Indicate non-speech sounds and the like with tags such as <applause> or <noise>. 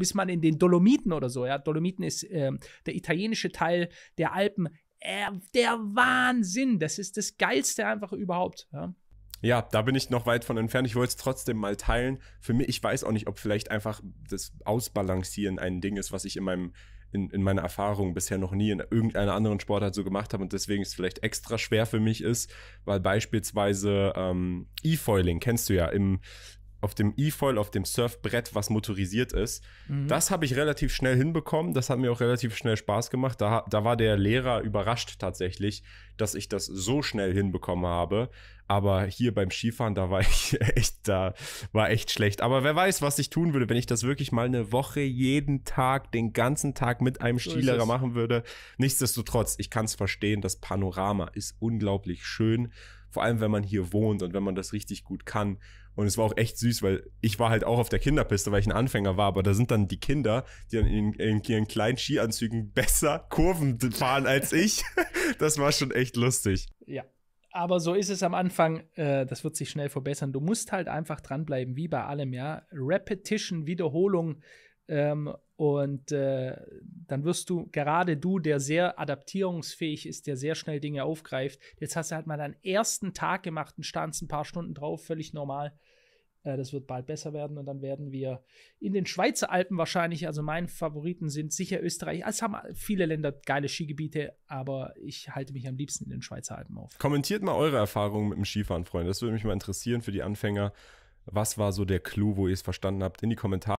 bis man in den Dolomiten oder so, ja, Dolomiten ist äh, der italienische Teil der Alpen, äh, der Wahnsinn, das ist das Geilste einfach überhaupt, ja. Ja, da bin ich noch weit von entfernt. Ich wollte es trotzdem mal teilen. Für mich, ich weiß auch nicht, ob vielleicht einfach das Ausbalancieren ein Ding ist, was ich in meinem in, in meiner Erfahrung bisher noch nie in irgendeiner anderen Sportart so gemacht habe und deswegen es vielleicht extra schwer für mich ist, weil beispielsweise ähm, E-Foiling kennst du ja im, auf dem E-Foil, auf dem Surfbrett, was motorisiert ist. Mhm. Das habe ich relativ schnell hinbekommen. Das hat mir auch relativ schnell Spaß gemacht. Da, da war der Lehrer überrascht tatsächlich, dass ich das so schnell hinbekommen habe. Aber hier beim Skifahren, da war <laughs> ich echt, da war echt schlecht. Aber wer weiß, was ich tun würde, wenn ich das wirklich mal eine Woche jeden Tag, den ganzen Tag mit einem so Skilehrer machen würde. Nichtsdestotrotz, ich kann es verstehen, das Panorama ist unglaublich schön vor allem wenn man hier wohnt und wenn man das richtig gut kann. Und es war auch echt süß, weil ich war halt auch auf der Kinderpiste, weil ich ein Anfänger war, aber da sind dann die Kinder, die dann in, in ihren kleinen Skianzügen besser Kurven fahren als ich. <laughs> das war schon echt lustig. Ja. Aber so ist es am Anfang, äh, das wird sich schnell verbessern. Du musst halt einfach dranbleiben, wie bei allem, ja. Repetition, Wiederholung ähm, und äh, dann wirst du, gerade du, der sehr adaptierungsfähig ist, der sehr schnell Dinge aufgreift, jetzt hast du halt mal deinen ersten Tag gemacht und standst ein paar Stunden drauf, völlig normal. Äh, das wird bald besser werden und dann werden wir in den Schweizer Alpen wahrscheinlich, also meine Favoriten sind sicher Österreich. Es haben viele Länder geile Skigebiete, aber ich halte mich am liebsten in den Schweizer Alpen auf. Kommentiert mal eure Erfahrungen mit dem Skifahren, Freunde. Das würde mich mal interessieren für die Anfänger. Was war so der Clou, wo ihr es verstanden habt? In die Kommentare.